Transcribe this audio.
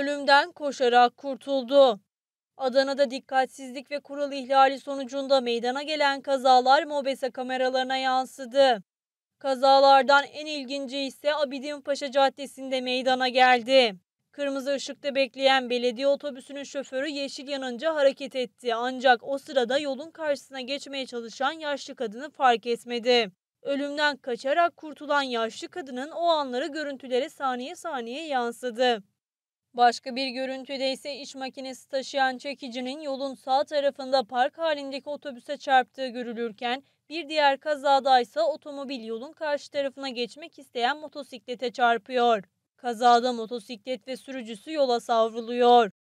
ölümden koşarak kurtuldu. Adana'da dikkatsizlik ve kural ihlali sonucunda meydana gelen kazalar MOBESE kameralarına yansıdı. Kazalardan en ilginci ise Abidin Paşa Caddesi'nde meydana geldi. Kırmızı ışıkta bekleyen belediye otobüsünün şoförü yeşil yanınca hareket etti ancak o sırada yolun karşısına geçmeye çalışan yaşlı kadını fark etmedi. Ölümden kaçarak kurtulan yaşlı kadının o anları görüntülere saniye saniye yansıdı. Başka bir görüntüde ise iç makinesi taşıyan çekicinin yolun sağ tarafında park halindeki otobüse çarptığı görülürken bir diğer kazada ise otomobil yolun karşı tarafına geçmek isteyen motosiklete çarpıyor. Kazada motosiklet ve sürücüsü yola savruluyor.